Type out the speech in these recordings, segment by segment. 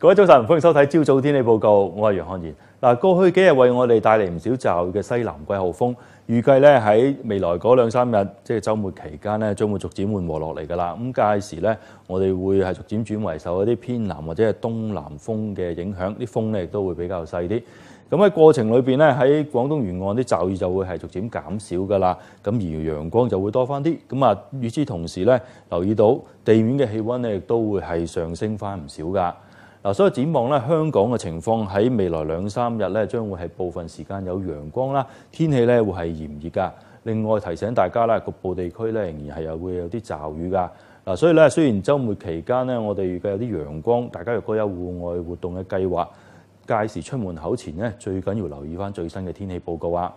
各位早晨，歡迎收睇朝早天氣報告。我係楊漢賢嗱。過去幾日為我哋帶嚟唔少罩嘅西南季候風，預計咧喺未來嗰兩三日，即係週末期間咧，將會逐漸緩和落嚟噶啦。咁屆時咧，我哋會係逐漸轉為受一啲偏南或者係東南風嘅影響，啲風咧亦都會比較細啲。咁喺過程裏面咧，喺廣東沿岸啲驟雨就會係逐漸減少噶啦。咁而陽光就會多翻啲。咁啊，與之同時咧，留意到地面嘅氣温咧亦都會係上升翻唔少噶。嗱，所以展望咧，香港嘅情況喺未來兩三日咧，將會係部分時間有陽光啦，天氣咧會係炎熱噶。另外提醒大家咧，局部地區咧仍然係又會有啲驟雨噶。嗱，所以咧，雖然週末期間咧，我哋預計有啲陽光，大家若果有戶外活動嘅計劃，屆時出門口前咧，最緊要留意翻最新嘅天氣報告啊！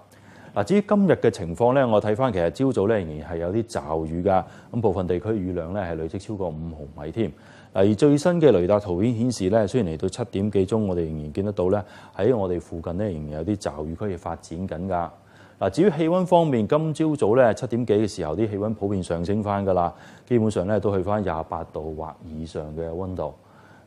嗱，至於今日嘅情況咧，我睇翻其實朝早咧仍然係有啲驟雨㗎，咁部分地區雨量咧係累積超過五毫米添。嗱，而最新嘅雷達圖片顯示咧，雖然嚟到七點幾鐘，我哋仍然見得到咧喺我哋附近咧仍然有啲驟雨區嘅發展緊㗎。嗱，至於氣温方面，今朝早咧七點幾嘅時候，啲氣温普遍上升翻㗎啦，基本上咧都去翻廿八度或以上嘅温度。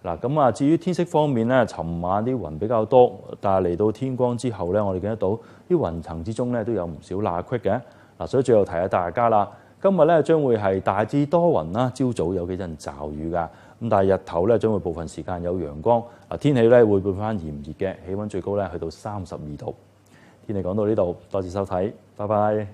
嗱，咁啊，至於天色方面咧，尋晚啲雲比較多，但係嚟到天光之後咧，我哋見得到啲雲層之中咧都有唔少罅隙嘅。嗱，所以最後提下大家啦，今日咧將會係大致多雲啦，朝早有幾陣驟雨噶，咁但係日頭咧將會部分時間有陽光，啊天氣咧會變翻炎熱嘅，氣温最高咧去到三十二度。天氣講到呢度，多謝收睇，拜拜。